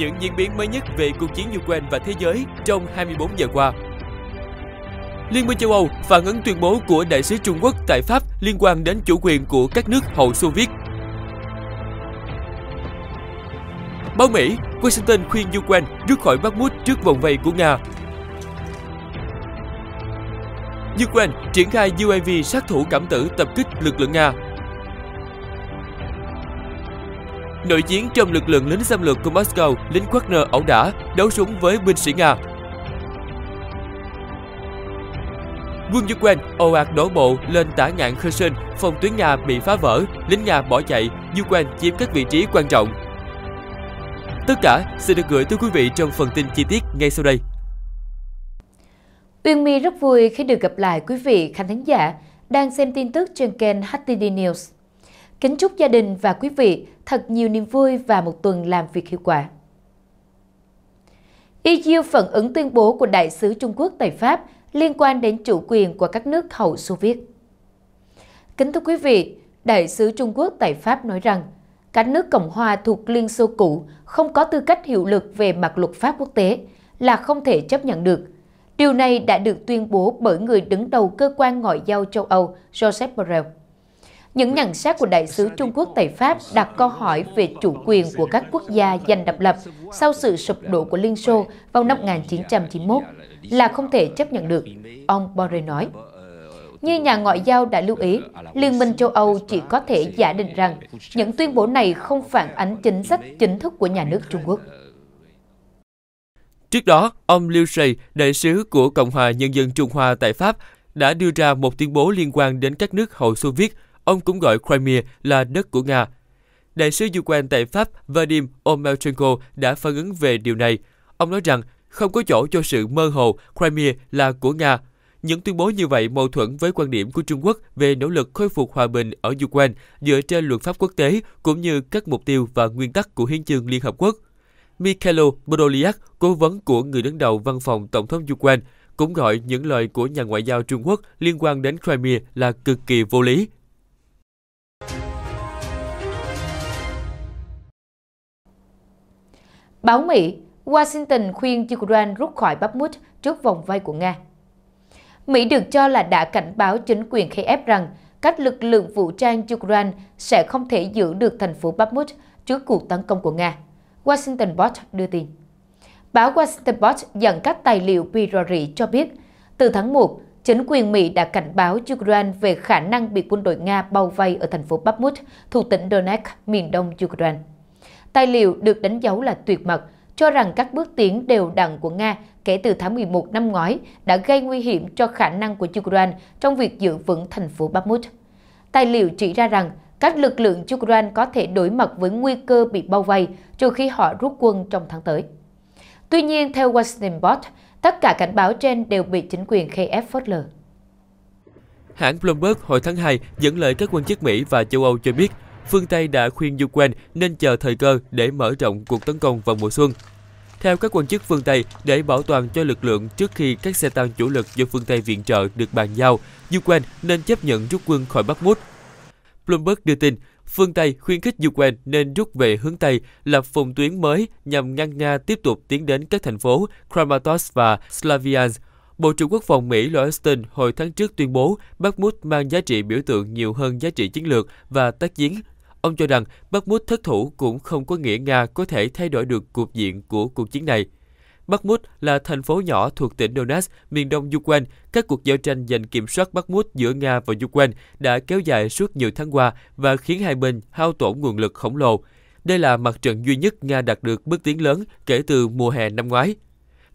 những diễn biến mới nhất về cuộc chiến Ukraine và thế giới trong 24 giờ qua. Liên minh châu Âu phản ứng tuyên bố của đại sứ Trung Quốc tại Pháp liên quan đến chủ quyền của các nước hậu Xô Viết. Báo Mỹ, Washington khuyên Ukraine rút khỏi Mút trước vòng vây của Nga. Ukraine triển khai UAV sát thủ cảm tử tập kích lực lượng Nga Nội chiến trong lực lượng lính xâm lược của Moscow, lính Wagner ẩu đả, đấu súng với binh sĩ Nga. Quân Ukraine ồ ạt đổ bộ lên tả ngạn Kherson, phòng tuyến Nga bị phá vỡ, lính Nga bỏ chạy, Ukraine chiếm các vị trí quan trọng. Tất cả sẽ được gửi tới quý vị trong phần tin chi tiết ngay sau đây. Uyên My rất vui khi được gặp lại quý vị khán thính giả đang xem tin tức trên kênh HTD News. Kính chúc gia đình và quý vị thật nhiều niềm vui và một tuần làm việc hiệu quả. Y phản ứng tuyên bố của Đại sứ Trung Quốc tại Pháp liên quan đến chủ quyền của các nước hậu Xô Viết. Kính thưa quý vị, Đại sứ Trung Quốc tại Pháp nói rằng, các nước Cộng hòa thuộc Liên Xô cũ không có tư cách hiệu lực về mặt luật pháp quốc tế là không thể chấp nhận được. Điều này đã được tuyên bố bởi người đứng đầu cơ quan ngoại giao châu Âu Joseph Borrell. Những nhận xét của đại sứ Trung Quốc tại Pháp đặt câu hỏi về chủ quyền của các quốc gia giành độc lập sau sự sụp đổ của Liên Xô vào năm 1991 là không thể chấp nhận được, ông Borrell nói. Như nhà ngoại giao đã lưu ý, Liên minh châu Âu chỉ có thể giả định rằng những tuyên bố này không phản ánh chính sách chính thức của nhà nước Trung Quốc. Trước đó, ông Liu Shui, đại sứ của Cộng hòa Nhân dân Trung Hoa tại Pháp, đã đưa ra một tuyên bố liên quan đến các nước hậu Xô Viết Ông cũng gọi Crimea là đất của Nga. Đại sứ Ukraine tại Pháp Vadim Omelchenko đã phản ứng về điều này. Ông nói rằng không có chỗ cho sự mơ hồ Crimea là của Nga. Những tuyên bố như vậy mâu thuẫn với quan điểm của Trung Quốc về nỗ lực khôi phục hòa bình ở Ukraine dựa trên luật pháp quốc tế cũng như các mục tiêu và nguyên tắc của Hiến chương Liên Hợp Quốc. Mikhailo Podolyak, cố vấn của người đứng đầu văn phòng Tổng thống Ukraine, cũng gọi những lời của nhà ngoại giao Trung Quốc liên quan đến Crimea là cực kỳ vô lý. Báo Mỹ, Washington khuyên Ukraine rút khỏi Bakhmut trước vòng vây của Nga. Mỹ được cho là đã cảnh báo chính quyền Kiev rằng các lực lượng vũ trang Ukraine sẽ không thể giữ được thành phố Bakhmut trước cuộc tấn công của Nga. Washington Post đưa tin. Báo Washington Post dẫn các tài liệu Pirori cho biết, từ tháng 1, chính quyền Mỹ đã cảnh báo Ukraine về khả năng bị quân đội Nga bao vây ở thành phố Bakhmut, thuộc tỉnh Donetsk, miền đông Ukraine. Tài liệu được đánh dấu là tuyệt mật, cho rằng các bước tiến đều đặn của Nga kể từ tháng 11 năm ngoái đã gây nguy hiểm cho khả năng của Ukraine trong việc giữ vững thành phố Bakhmut. Tài liệu chỉ ra rằng các lực lượng Ukraine có thể đối mặt với nguy cơ bị bao vây trừ khi họ rút quân trong tháng tới. Tuy nhiên, theo Washington Post, tất cả cảnh báo trên đều bị chính quyền Kiev phớt lờ. Hãng Bloomberg hồi tháng 2 dẫn lời các quan chức Mỹ và châu Âu cho biết phương Tây đã khuyên Ukraine nên chờ thời cơ để mở rộng cuộc tấn công vào mùa xuân. Theo các quan chức phương Tây, để bảo toàn cho lực lượng trước khi các xe tăng chủ lực do phương Tây viện trợ được bàn giao, Ukraine nên chấp nhận rút quân khỏi Bắc Mút. Bloomberg đưa tin, phương Tây khuyến khích Ukraine nên rút về hướng Tây, lập phòng tuyến mới nhằm ngăn Nga tiếp tục tiến đến các thành phố Kramatorsk và Slaviansk. Bộ trưởng Quốc phòng Mỹ Lloyd Austin hồi tháng trước tuyên bố Bakhmut mang giá trị biểu tượng nhiều hơn giá trị chiến lược và tác chiến Ông cho rằng Bakhmut thất thủ cũng không có nghĩa Nga có thể thay đổi được cục diện của cuộc chiến này. Bakhmut là thành phố nhỏ thuộc tỉnh Donetsk, miền đông Ukraine. Các cuộc giao tranh giành kiểm soát Bakhmut giữa Nga và Ukraine đã kéo dài suốt nhiều tháng qua và khiến hai bên hao tổn nguồn lực khổng lồ. Đây là mặt trận duy nhất Nga đạt được bước tiến lớn kể từ mùa hè năm ngoái.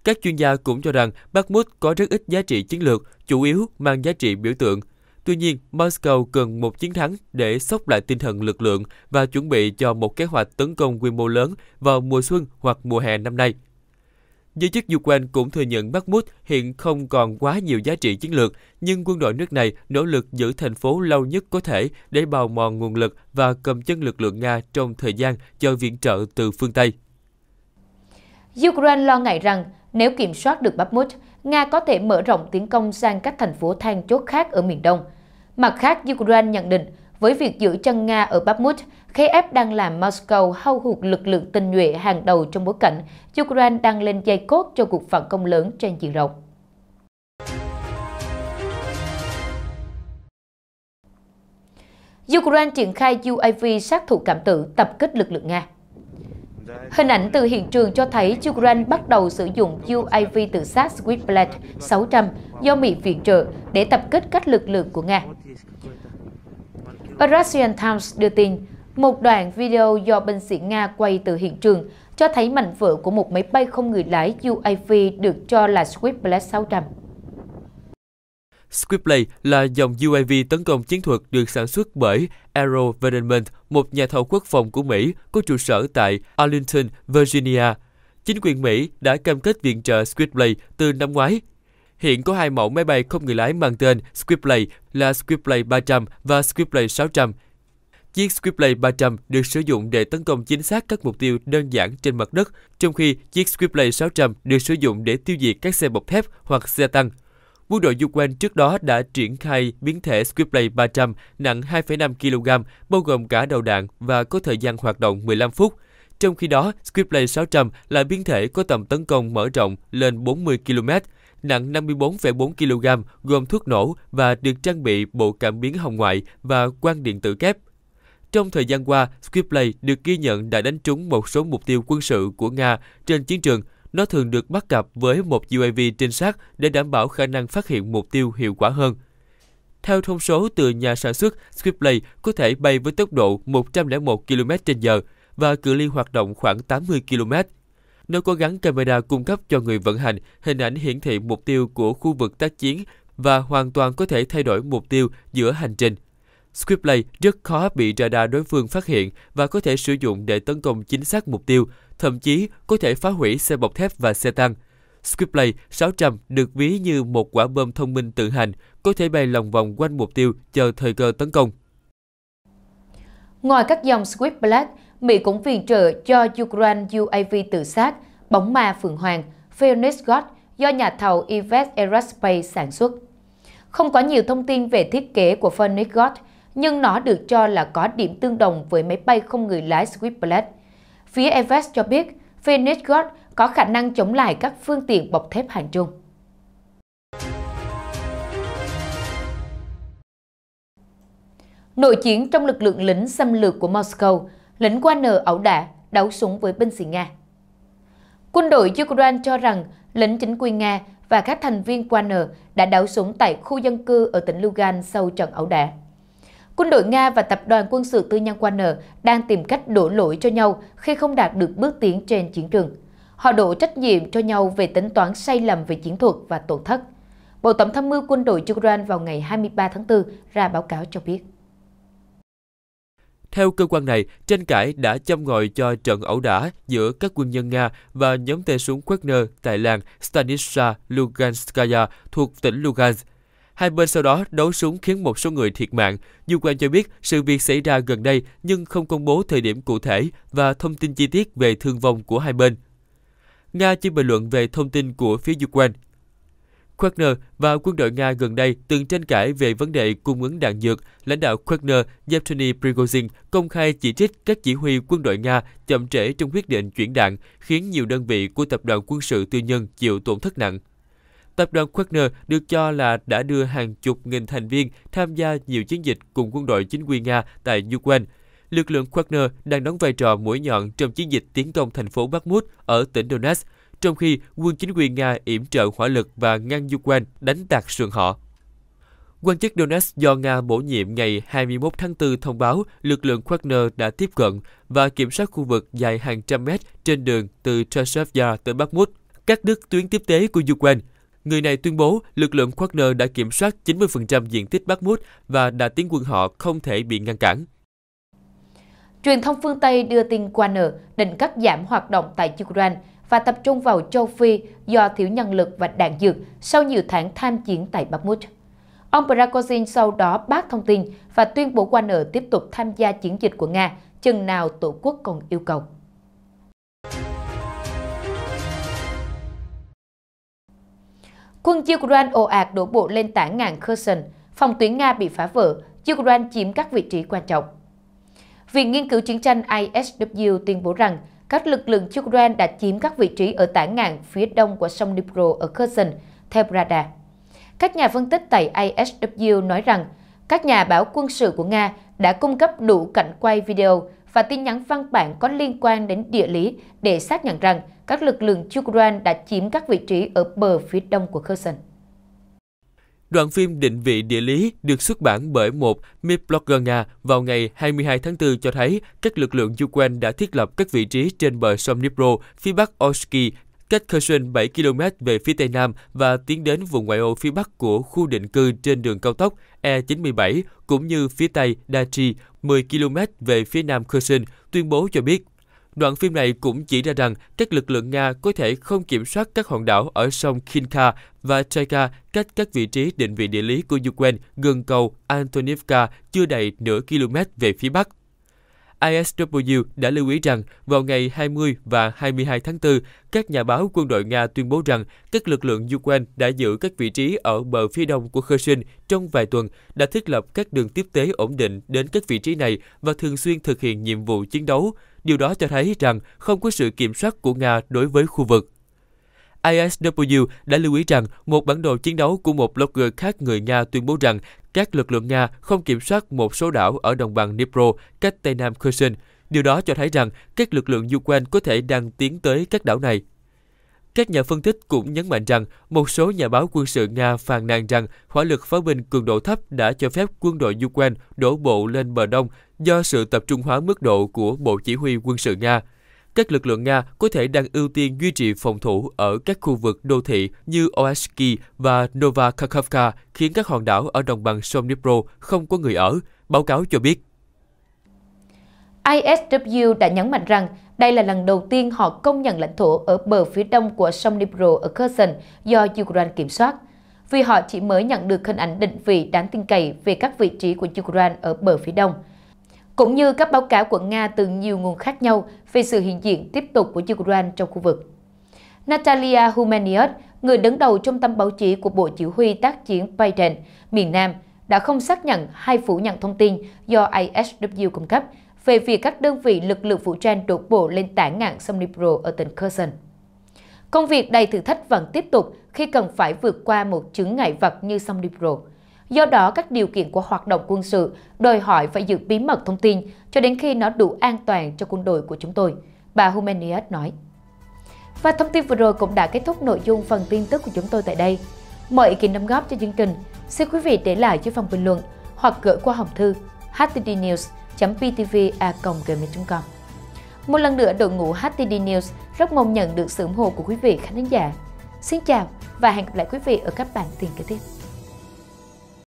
Các chuyên gia cũng cho rằng Bakhmut có rất ít giá trị chiến lược, chủ yếu mang giá trị biểu tượng – Tuy nhiên, Moscow cần một chiến thắng để sốc lại tinh thần lực lượng và chuẩn bị cho một kế hoạch tấn công quy mô lớn vào mùa xuân hoặc mùa hè năm nay. Giới chức Ukraine cũng thừa nhận Bakhmut hiện không còn quá nhiều giá trị chiến lược, nhưng quân đội nước này nỗ lực giữ thành phố lâu nhất có thể để bào mòn nguồn lực và cầm chân lực lượng Nga trong thời gian chờ viện trợ từ phương Tây. Ukraine lo ngại rằng nếu kiểm soát được Bakhmut, Nga có thể mở rộng tiến công sang các thành phố than chốt khác ở miền Đông, Mặt khác, Ukraine nhận định, với việc giữ chân Nga ở Bakhmut, Kiev đang làm Moscow hao hụt lực lượng tinh nhuệ hàng đầu trong bối cảnh Ukraine đang lên dây cốt cho cuộc phản công lớn trên diện rộng. Ukraine triển khai UAV sát thủ cảm tử tập kích lực lượng Nga. Hình ảnh từ hiện trường cho thấy Ukraine bắt đầu sử dụng UAV tự sát Switchblade 600 do Mỹ viện trợ để tập kích các lực lượng của Nga. A Russian Times đưa tin, một đoạn video do binh sĩ Nga quay từ hiện trường cho thấy mảnh vỡ của một máy bay không người lái UAV được cho là Switchblade 600. Squiplay là dòng UAV tấn công chiến thuật được sản xuất bởi Aero Entertainment, một nhà thầu quốc phòng của Mỹ có trụ sở tại Arlington, Virginia. Chính quyền Mỹ đã cam kết viện trợ Squiplay từ năm ngoái. Hiện có hai mẫu máy bay không người lái mang tên Squiplay là Squiplay 300 và Squiplay 600. Chiếc Squiplay 300 được sử dụng để tấn công chính xác các mục tiêu đơn giản trên mặt đất, trong khi chiếc Squiplay 600 được sử dụng để tiêu diệt các xe bọc thép hoặc xe tăng. Quân đội Ukraine trước đó đã triển khai biến thể Squiplay 300 nặng 2,5 kg, bao gồm cả đầu đạn và có thời gian hoạt động 15 phút. Trong khi đó, Squiplay 600 là biến thể có tầm tấn công mở rộng lên 40 km, nặng 54,4 kg, gồm thuốc nổ và được trang bị bộ cảm biến hồng ngoại và quang điện tử kép. Trong thời gian qua, Squiplay được ghi nhận đã đánh trúng một số mục tiêu quân sự của Nga trên chiến trường, nó thường được bắt cặp với một UAV trinh sát để đảm bảo khả năng phát hiện mục tiêu hiệu quả hơn. Theo thông số từ nhà sản xuất, Swiftplay có thể bay với tốc độ 101 km h và cự ly hoạt động khoảng 80 km. Nó có gắn camera cung cấp cho người vận hành hình ảnh hiển thị mục tiêu của khu vực tác chiến và hoàn toàn có thể thay đổi mục tiêu giữa hành trình. Squiplay rất khó bị radar đối phương phát hiện và có thể sử dụng để tấn công chính xác mục tiêu, thậm chí có thể phá hủy xe bọc thép và xe tăng. Squiplay 600 được ví như một quả bom thông minh tự hành, có thể bay lòng vòng quanh mục tiêu chờ thời cơ tấn công. Ngoài các dòng Swift Mỹ cũng viện trợ cho Ukraine UAV tự sát, bóng ma Phượng Hoàng, Phoenix God do nhà thầu Evest Aerospace sản xuất. Không có nhiều thông tin về thiết kế của Phoenix God, nhưng nó được cho là có điểm tương đồng với máy bay không người lái Switchblade. Phía Evest cho biết, Phoenix God có khả năng chống lại các phương tiện bọc thép hàng Trung. Nội chiến trong lực lượng lính xâm lược của Moscow, lính Wagner ẩu đả, đấu súng với binh sĩ Nga. Quân đội Ukraine cho rằng lính chính quyền Nga và các thành viên Wagner đã đấu súng tại khu dân cư ở tỉnh Lugan sau trận ẩu đả. Quân đội Nga và tập đoàn quân sự tư nhân Wagner đang tìm cách đổ lỗi cho nhau khi không đạt được bước tiến trên chiến trường. Họ đổ trách nhiệm cho nhau về tính toán sai lầm về chiến thuật và tổn thất. Bộ Tổng tham mưu quân đội Ukraine vào ngày 23 tháng 4 ra báo cáo cho biết. Theo cơ quan này, tranh cãi đã châm ngòi cho trận ẩu đả giữa các quân nhân Nga và nhóm tay súng Wagner tại làng Stanisha Luganskaya thuộc tỉnh Lugansk Hai bên sau đó đấu súng khiến một số người thiệt mạng. Ukraine cho biết sự việc xảy ra gần đây nhưng không công bố thời điểm cụ thể và thông tin chi tiết về thương vong của hai bên. Nga chỉ bình luận về thông tin của phía Ukraine. Wagner và quân đội Nga gần đây từng tranh cãi về vấn đề cung ứng đạn dược. Lãnh đạo Wagner Yevgeny Prigozhin công khai chỉ trích các chỉ huy quân đội Nga chậm trễ trong quyết định chuyển đạn, khiến nhiều đơn vị của tập đoàn quân sự tư nhân chịu tổn thất nặng. Tập đoàn Wagner được cho là đã đưa hàng chục nghìn thành viên tham gia nhiều chiến dịch cùng quân đội chính quyền Nga tại Ukraine. Lực lượng Wagner đang đóng vai trò mũi nhọn trong chiến dịch tiến công thành phố Bakhmut ở tỉnh Donetsk, trong khi quân chính quyền Nga yểm trợ hỏa lực và ngăn Ukraine đánh tạc sườn họ. Quan chức Donetsk do Nga bổ nhiệm ngày 21 tháng 4 thông báo lực lượng Wagner đã tiếp cận và kiểm soát khu vực dài hàng trăm mét trên đường từ Chashovya tới Bakhmut, các nước tuyến tiếp tế của Ukraine. Người này tuyên bố lực lượng Wagner đã kiểm soát 90% diện tích Bakhmut và đã tiến quân họ không thể bị ngăn cản. Truyền thông phương Tây đưa tin Wagner định cắt giảm hoạt động tại Ukraine và tập trung vào châu Phi do thiếu nhân lực và đạn dược sau nhiều tháng tham chiến tại Bakhmut. Ông Prigozhin sau đó bác thông tin và tuyên bố Wagner tiếp tục tham gia chiến dịch của Nga chừng nào tổ quốc còn yêu cầu. Quân Ukraine ồ ạt đổ bộ lên tảng ngàn Kherson, phòng tuyến Nga bị phá vỡ, Ukraine chiếm các vị trí quan trọng. Viện Nghiên cứu Chiến tranh ISW tuyên bố rằng các lực lượng Ukraine đã chiếm các vị trí ở tảng ngàn phía đông của sông Dnipro ở Kherson, theo Brada. Các nhà phân tích tại ISW nói rằng các nhà báo quân sự của Nga đã cung cấp đủ cảnh quay video và tin nhắn văn bản có liên quan đến địa lý để xác nhận rằng các lực lượng Ukraine đã chiếm các vị trí ở bờ phía đông của Kherson. Đoạn phim định vị địa lý được xuất bản bởi một midblogger Nga vào ngày 22 tháng 4 cho thấy các lực lượng Ukraine đã thiết lập các vị trí trên bờ sông Dnipro, phía bắc Oshki cách Kherson 7 km về phía tây nam và tiến đến vùng ngoại ô phía bắc của khu định cư trên đường cao tốc E97, cũng như phía tây Dachi 10 km về phía nam Kherson, tuyên bố cho biết. Đoạn phim này cũng chỉ ra rằng các lực lượng Nga có thể không kiểm soát các hòn đảo ở sông Khinka và Chayka cách các vị trí định vị địa lý của Ukraine gần cầu Antonivka chưa đầy nửa km về phía bắc. ISW đã lưu ý rằng vào ngày 20 và 22 tháng 4, các nhà báo quân đội Nga tuyên bố rằng các lực lượng Ukraine đã giữ các vị trí ở bờ phía đông của Kherson trong vài tuần, đã thiết lập các đường tiếp tế ổn định đến các vị trí này và thường xuyên thực hiện nhiệm vụ chiến đấu. Điều đó cho thấy rằng không có sự kiểm soát của Nga đối với khu vực. ISW đã lưu ý rằng một bản đồ chiến đấu của một blogger khác người Nga tuyên bố rằng các lực lượng Nga không kiểm soát một số đảo ở đồng bằng Dnipro cách tây nam Kherson. Điều đó cho thấy rằng các lực lượng Ukraine có thể đang tiến tới các đảo này. Các nhà phân tích cũng nhấn mạnh rằng một số nhà báo quân sự Nga phàn nàn rằng hỏa lực pháo binh cường độ thấp đã cho phép quân đội Ukraine đổ bộ lên bờ đông do sự tập trung hóa mức độ của Bộ Chỉ huy quân sự Nga – các lực lượng Nga có thể đang ưu tiên duy trì phòng thủ ở các khu vực đô thị như Oeski và Nova Kakhovka, khiến các hòn đảo ở đồng bằng sông Dnipro không có người ở, báo cáo cho biết. ISW đã nhấn mạnh rằng đây là lần đầu tiên họ công nhận lãnh thổ ở bờ phía đông của sông Dnipro ở Kherson do Ukraine kiểm soát, vì họ chỉ mới nhận được hình ảnh định vị đáng tin cậy về các vị trí của Ukraine ở bờ phía đông – cũng như các báo cáo của Nga từ nhiều nguồn khác nhau về sự hiện diện tiếp tục của Ukraine trong khu vực. Natalia Humaniot, người đứng đầu trung tâm báo chí của Bộ Chỉ huy tác chiến Biden, miền Nam, đã không xác nhận hai phủ nhận thông tin do ISW cung cấp về việc các đơn vị lực lượng vũ trang đổ bộ lên tảng ngạn sông Dnipro ở tỉnh Kherson. Công việc đầy thử thách vẫn tiếp tục khi cần phải vượt qua một chứng ngại vật như sông Dnipro. Do đó, các điều kiện của hoạt động quân sự đòi hỏi phải giữ bí mật thông tin cho đến khi nó đủ an toàn cho quân đội của chúng tôi, bà Humenius nói. Và thông tin vừa rồi cũng đã kết thúc nội dung phần tin tức của chúng tôi tại đây. Mọi ý kiến đóng góp cho chương trình, xin quý vị để lại dưới phần bình luận hoặc gửi qua hòm thư htdnews ptva com Một lần nữa, đội ngũ HTD News rất mong nhận được sự ủng hộ của quý vị khán giả. Xin chào và hẹn gặp lại quý vị ở các bản tin kế tiếp.